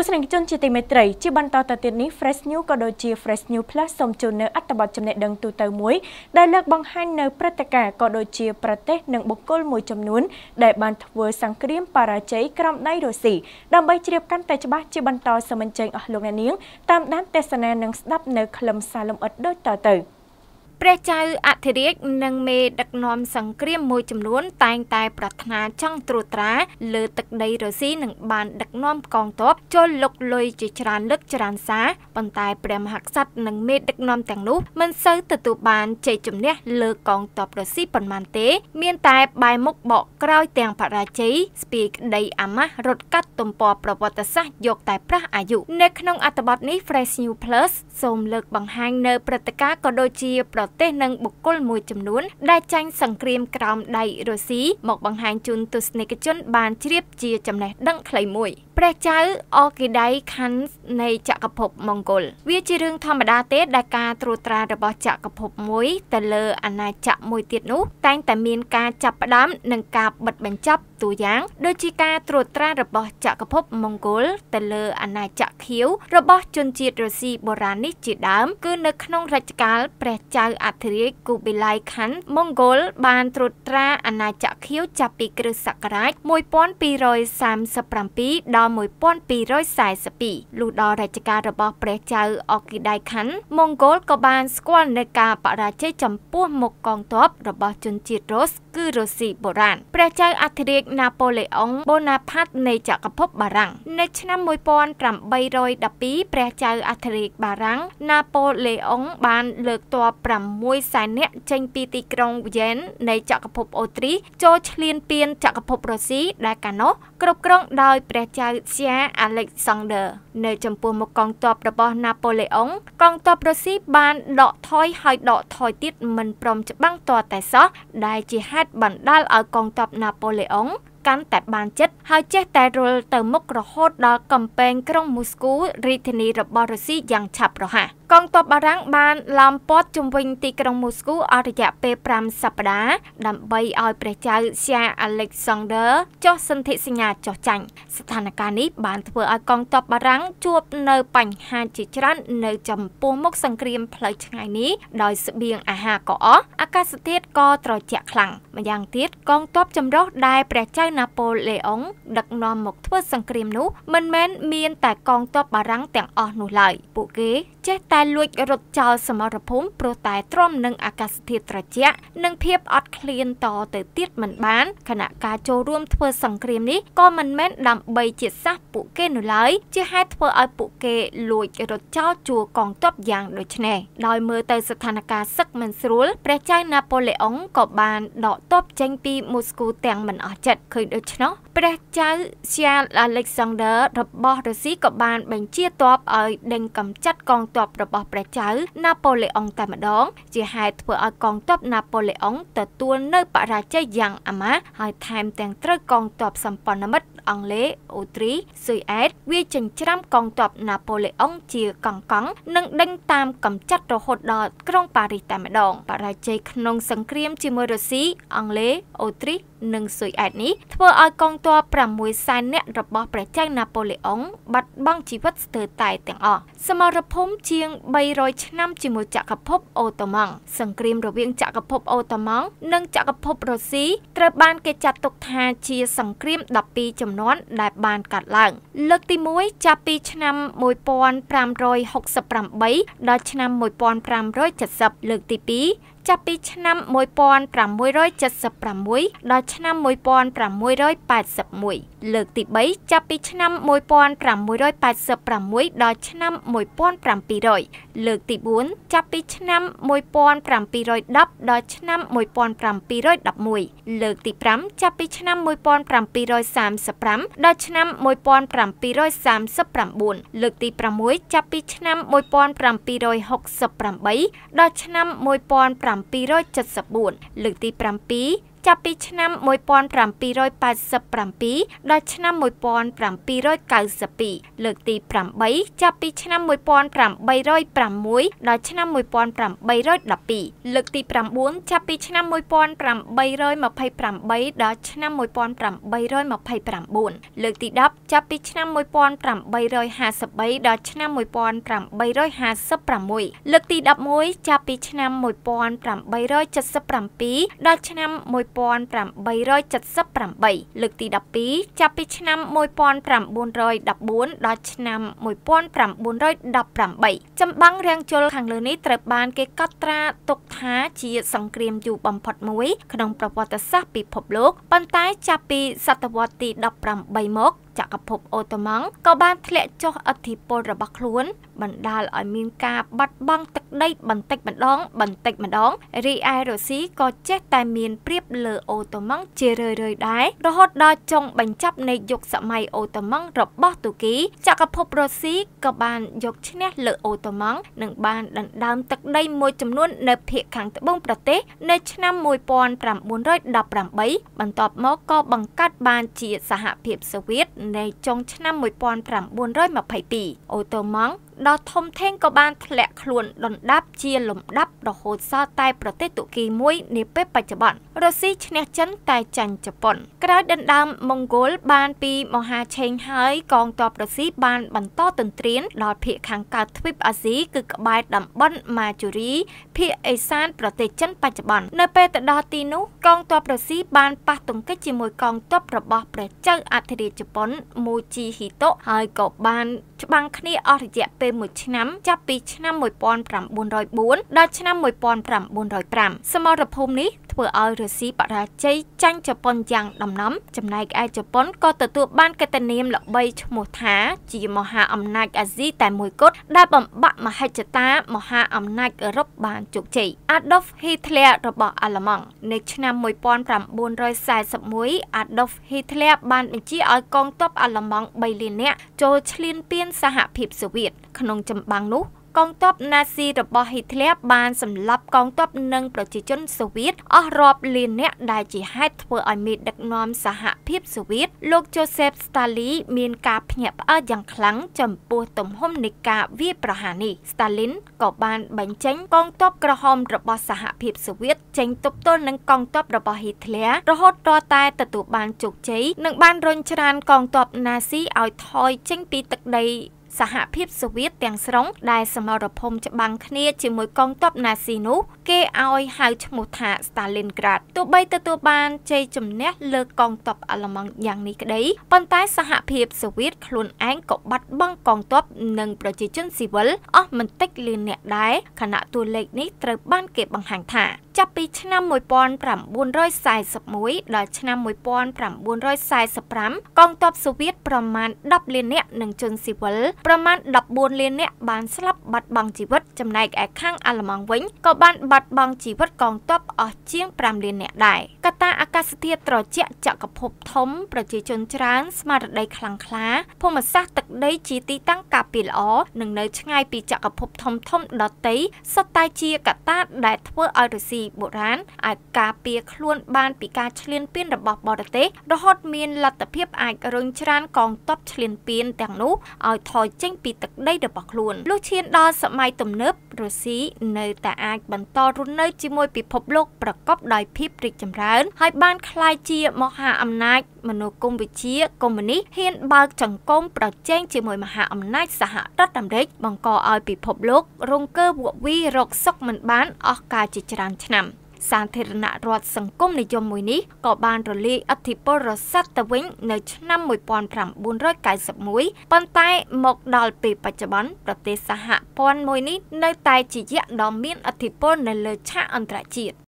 ទស្សនិកជនជាទីមេត្រីជាបន្តទៅទៀតនេះ Fresh New ក៏ដូចជា Fresh New Plus សូមជូននៅអត្ថបទចំណេះដឹងទូទៅមួយដែលលើកបង្ហាញនៅព្រឹត្តិការណ៍ក៏ដូចជាប្រទេសនិងបុគ្គលមួយចំនួនដែលបានធ្វើសង្គ្រាមបរាជ័យក្រោមដៃរុស្ស៊ីដើម្បីជ្រាបកាន់តែច្បាស់ជាបន្តសូមអញ្ជើញអស់លោកអ្នកនាង តាមដានទេសនានិងស្ដាប់នៅខ្លឹមសារលម្អិតដូចតទៅ។ព្រះចៅអធិរាជនិងមេដឹកនាំសង្គ្រាមមួយចំនួន តែងតែប្រាថ្នាចង់ត្រួតត្រាលើទឹកដីរុស្ស៊ីនិងបានដឹកនាំកងទ័ពចូលលុកលុយជាច្រើនលើកច្រើនសាប៉ុន្តែព្រះមហាក្សត្រនិងមេដឹកនាំទាំងនោះមិនសូវទទួលបានជ័យជំនះលើកងទ័ពរុស្ស៊ីប៉ុន្មានទេ មានតែបែរមុខបកក្រោយទាំងបរាជ័យស្ពីក្តីអាម៉ាស់រត់កាត់ទំព័រប្រវត្តិសាស្ត្រយកតែប្រះអាយុនៅក្នុងអត្ថបទនេះ Fresh New Plus សូមលើកបង្ហាញនៅព្រឹត្តិការណ៍ក៏ដូចជាប្រទេសនិងបុគ្គលមួយចំនួនដែលចាញ់សង្គ្រាមក្រោមដៃរុស្ស៊ីមកបង្ហាញជូនទស្សនិកជនបានជ្រាបជាចំណេះដឹងខ្លីមួយព្រះចៅអគីដៃខាន់នៃចក្រភពម៉ុងហ្គោលវាជារឿងធម្មតាទេដែលការត្រួតត្រារបស់ចក្រភពមួយទៅលើអាណាចក្រមួយទៀតនោះតែងតែមានការចាប់ផ្ដើមនិងការបិទបញ្ចប់តួយ៉ាងដូចជាការត្រួតត្រារបស់ចក្រភពម៉ុងហ្គោលទៅលើអាណាចក្រខៀវរបស់ជនជាតិរុស្ស៊ីបុរាណនេះជាដើមគឺនៅក្នុងរជ្ជកាលព្រះចៅអធិរាជគូបិលៃខាន់ម៉ុងហ្គោលបានត្រួតត្រាអាណាចក្រខៀវចាប់ពីគ្រិស្តសករាជ1237ដល់1242លុះដល់រជ្ជកាលរបស់ព្រះចៅអគីដៃខាន់ម៉ុងហ្គោលក៏បានស្គាល់នូវការបរាជ័យចំពោះមុខកងទ័ពរបស់ជនជាតិរុស្គឺរុស្ស៊ីបុរាណព្រះចៅអធិរាជណាប៉ូឡេអុងបូណាផាត់នៃចក្រភពបារាំងនៅឆ្នាំ1812ព្រះចៅអធិរាជបារាំង ណាប៉ូឡេអុងបានលើកទ័ព6សែននាក់ចេញពីទីក្រុងវៀននៃចក្រភពអូទ្រីចូលឈ្លានពានចក្រភពរុស្ស៊ីដែលកាលនោះគ្រប់គ្រងដោយព្រះចៅសៀអាឡិចសាន់ដឺនៅចំពោះមុខកងទ័ពរបស់ណាប៉ូឡេអុងកងទ័ពរុស្ស៊ីបានដកថយហើយដកថយទៀតមិនព្រមច្បាំងតរតែសោះដែលជាហេតុបណ្ដាលឲ្យកងទ័ពណាប៉ូឡេអុងកាន់តែបានចិត្តហើយចេះតែរុលទៅមុខរហូតដល់កំពែងក្រុងមូស្គូរាជធានីរបស់រុស្ស៊ីយ៉ាងឆាប់រហ័សកងទ័ពបារាំងបានឡោមព័ទ្ធជុំវិញទីក្រុងមូស្គូអស់រយៈពេល5សប្តាហ៍ដើម្បីឲ្យព្រះចៅស៊ាអាឡិចសាន់ដឺចុះសន្ធិសញ្ញាចុះចាញ់ស្ថានភាពនេះបានធ្វើឲ្យកងទ័ពបារាំងជួបនៅបញ្ហាជាច្រើននៅចំពោះមុខសង្គ្រាមផ្លូវឆ្ងាយនេះដោយស្បៀងអាហារក៏អស់អាកាសធាតុក៏ត្រជាក់ខ្លាំងម្យ៉ាងទៀតកងទ័ពចម្រុះដែលព្រះចៅណាប៉ូលេអុងដឹកនាំមកធ្វើសង្គ្រាមនោះ មិនមែនមានតែកងទ័ពបារាំងទាំងអស់នោះឡើយពួកគេចេះតែលួចរត់ចោលសមរភូមិព្រោះតែទ្រាំនឹងអាកាសធាតុត្រជាក់និងភាពអត់ឃ្លានតទៅទៀតមិនបានខណៈការចូលរួមធ្វើសង្គ្រាមនេះក៏មិនមែនដើម្បីជាសះពួកគេនោះឡើយជាហេតុធ្វើឲ្យពួកគេលួចរត់ចោលជួរកងទ័ពយ៉ាងដូចនេះដោយមើលទៅស្ថានភាពសឹកមិនស្រួលព្រះចៅណាប៉ូឡេអុងក៏បានដកទ័ពចេញពីមូស្គូទាំងមិនអស់ចិត្តឃើញដូច្នោះព្រះចៅស្យាលអាឡិចសាន់ដឺរបស់រុស្ស៊ីក៏បានបញ្ជាទ័ពឲ្យដេញកំចាត់កងទ័ពរបស់ព្រះចៅណាប៉ូឡេអុងតែម្ដងជាហេតុធ្វើឲ្យកងទ័ពណាប៉ូឡេអុងទទួលនៅបរាជ័យយ៉ាងអាម៉ាស់ហើយថែមទាំងត្រូវកងទ័ពសម្ព័ន្ធមិត្តអង់គ្លេសអូទ្រីស៊ុយអែតវាចិញ្ច្រាំកងទ័ពណាប៉ូឡេអុងជាកងកងនិងដេញតាមកំចាត់រហូតដល់ក្រុងប៉ារីសតែម្ដងបរាជ័យក្នុងសង្គ្រាមជាមួយរុស្ស៊ីអង់គ្លេសអូទ្រីនិងស៊ុយអែតនេះធ្វើឲ្យកងទ័ពទ័ព6សែននាក់របស់ព្រះចៅណាប៉ូឡេអុងបាត់បង់ជីវិតស្ទើរតែទាំងអស់សមរភូមិជាង300ឆ្នាំជាមួយចក្រភពអូតូម៉ង់សង្គ្រាមរវាងចក្រភពអូតូម៉ង់និងចក្រភពរុស្ស៊ីត្រូវបានគេចាត់ទុកថាជាសង្គ្រាម12ចំនួនដែលបានកាត់ឡើងលើកទី1ចាប់ពីឆ្នាំ1568ដល់ឆ្នាំ1570លើកទី2ចាប់ពីឆ្នាំ1676ដល់ឆ្នាំ1681លើកទី3ចាប់ពីឆ្នាំ1686ដល់ឆ្នាំ1700លើកទី4ចាប់ពីឆ្នាំ1710ដល់ឆ្នាំ1711លើកទី5ចាប់ពីឆ្នាំ1735ដល់ឆ្នាំ1739លើកទី6ចាប់ពីឆ្នាំ1768ដល់ឆ្នាំ1700 774លើកទី7ចាប់ពីឆ្នាំ1787ដល់ឆ្នាំ1792លើកទី8ចាប់ពីឆ្នាំ1806ដល់ឆ្នាំ1812លើកទី9ចាប់ពីឆ្នាំ1828ដល់ឆ្នាំ1829លើកទី10ចាប់ពីឆ្នាំ1853ដល់ឆ្នាំ1856លើកទី11ចាប់ពីឆ្នាំ1877ដល់ឆ្នាំ18 1878លើកទី12ចាប់ពីឆ្នាំ1914ដល់ឆ្នាំ1918ចម្បាំងរាំងជលខាងលើនេះត្រូវបានគេកត់ត្រាទុកថាជាសង្គ្រាមយូរបំផុតមួយក្នុងប្រវត្តិសាស្ត្រពិភពលោកប៉ុន្តែចាប់ពីសតវត្សទី18មកចក្រភពអូតូម៉ង់ក៏បានធ្លាក់ចុះឥទ្ធិពលរបស់ខ្លួន បណ្ដាលឲ្យមានការបាត់បង់ទឹកដីបន្តិចម្ដងបន្តិចម្ដងរីឯរុស្ស៊ីក៏ចេះតែមានព្រៀបលើអូតូម៉ង់ជារឿយៗដែររហូតដល់ចុងបញ្ចប់នៃយុគសម័យអូតូម៉ង់របស់ទូគី ចក្រភពរុស្ស៊ីក៏បានយកឈ្នះលើអូតូម៉ង់និងបានដណ្ដើមទឹកដីមួយចំនួននៅភូមិខាងត្បូងប្រទេសនៅឆ្នាំ1918បន្ទាប់មកក៏បង្កើតបានជាសហភាពសូវៀតនៃចុងឆ្នាំ1922អូតូម៉ង់ដ៏ធំធេងក៏បានធ្លាក់ខ្លួនដណ្ដាប់ជាលំដាប់រហូតសល់តែប្រទេសតុគីមួយនាពេលបច្ចុប្បន្នរុស្ស៊ីឈ្នះចិនតែចាញ់ជប៉ុនក្រោយដណ្ដើមម៉ុងហ្គោលបានពីមហាឆេងហើយកងទ័ពរុស្ស៊ីបានបន្តទន្ទ្រាន ដល់ភៀកខាងកើតទ្វីបអាស៊ីគឺក្បែរតំបន់ម៉ាជូរីភៀកអេសាន ប្រទេសចិនបច្ចុប្បន្ននៅពេលទៅដល់ទីនោះកងទ័ពរុស្ស៊ីបានប៉ះទង្គិចជាមួយកងទ័ពរបស់ព្រះចៅអធិរាជជប៉ុនមូជីហ៊ីតូហើយក៏បានច្បាំងគ្នាអស់រយៈពេល1ឆ្នាំ ចាប់ពីឆ្នាំ1904ដល់ឆ្នាំ1905សមរភូមិនេះធ្វើឲ្យរុស្ស៊ីបរាជ័យចាញ់ជប៉ុនយ៉ាងដំណំចំណែកឯជប៉ុនក៏ទទួលបានកេតនាមល្បីឈ្មោះថា ជាមហាអំណាចអាស៊ីតែមួយគត់ដែលបំបាក់មហិច្ឆតា មហាអំណាចអឺរ៉ុបបានជោគជ័យ Adolf Hitler របស់អាល្លឺម៉ង់នៅឆ្នាំ1941 Adolf Hitler បានបញ្ជាឲ្យកងទ័ពអាល្លឺម៉ង់3លាននាក់ចូលឈ្លានពានសហភាពសូវៀតក្នុងចម្បាំងនោះកងទ័ពណាស៊ីរបស់ហ៊ីធ្លែរបានសម្លាប់កងទ័ពនិងប្រជាជនសូវៀតអស់រាប់លាននាក់ដែលជាហេតុធ្វើឲ្យមេដឹកនាំសហភាពសូវៀតលោកជូសេបស្តាលីមានការភ្ញាក់ផ្អើលយ៉ាងខ្លាំងចំពោះទំហំនៃការវាយប្រហារនេះស្តាលីនក៏បានបញ្ចេញកងទ័ពក្រហមរបស់សហភាពសូវៀតចេញទប់ទល់នឹងកងទ័ពរបស់ហ៊ីធ្លែររហូតតរតែទទួលបានជោគជ័យនិងបានរញច្រានកងទ័ពណាស៊ីឲ្យថយចេញពីទឹកដីសហភាពសូវៀតទាំងស្រុងដែលសមរភូមិច្បាំងគ្នាជាមួយកងទ័ពណាស៊ីនោះគេឲ្យហៅឈ្មោះថា Stalingrad ទោះបីទទួលបានជ័យជំនះលើកងទ័ពអាល្លឺម៉ង់យ៉ាងនេះក្តីប៉ុន្តែសហភាពសូវៀតខ្លួនឯងក៏បាត់បង់កងទ័ពនិងប្រជាជនស៊ីវិលអស់មិនតិចលានអ្នកដែរខណៈតួលេខនេះត្រូវបានគេបង្ហាញថា ចាប់ពីឆ្នាំ1941ដល់ឆ្នាំ1945កងទ័ពសូវៀតប្រមាណ10លាននាក់និងជនស៊ីវិលប្រមាណ14លាននាក់បានស្លាប់បាត់បង់ជីវិតចំណែកឯខាងអាល្លឺម៉ង់វិញក៏បានបាត់បាត់បង់ជីវិតកងទ័ពអស់ជាង5លាននាក់ដែរកត្តាអាកាសធាតុត្រជាក់ចក្រភពធំ ប្រជាជនច្រើនស្មារតីខ្លាំងក្លាភូមិសាស្ត្រទឹកដីជាទីតាំងការពារល្អនិងនៅឆ្ងាយពីចក្រភពធំធំដទៃសុទ្ធតែជាកត្តាដែលធ្វើឲ្យរុស្ស៊ីបុរាណអាចការពារខ្លួនបានពីការឈ្លានពានរបស់បរទេសរហូតមានលទ្ធភាពអាចរញច្រានកងទ័ពឈ្លានពានទាំងនោះឲ្យថយចេញពីទឹកដីរបស់ខ្លួនលុះឈានដល់សម័យទំនើបរុស្ស៊ីនៅតែអាចបន្តរស់នៅជាមួយពិភពលោកប្រកបដោយភាពរីកចម្រើនហើយ បានក្លាយជាមហាអំណាចមនោគមវិជ្ជា កុម្មុយនីសហ៊ានបើក ចង្កូមប្រជែងជាមួយមហាអំណាចសហរដ្ឋអាមេរិកបង្កឲ្យពិភពលោក រងកើវក់វីរកសុខមិនបានអស់កាលជាច្រើនឆ្នាំសាធារណរដ្ឋសង្គមនិយមមួយនេះក៏បានរលាយអធិបតេយ្យរសាត់ទៅវិញនៅឆ្នាំ1991ប៉ុន្តែមកដល់ពេលបច្ចុប្បន្នប្រទេសសហព័ន្ធមួយនេះនៅតែជាយៈដ៏មានអធិបតេយ្យនៅលើឆាកអន្តរជាតិ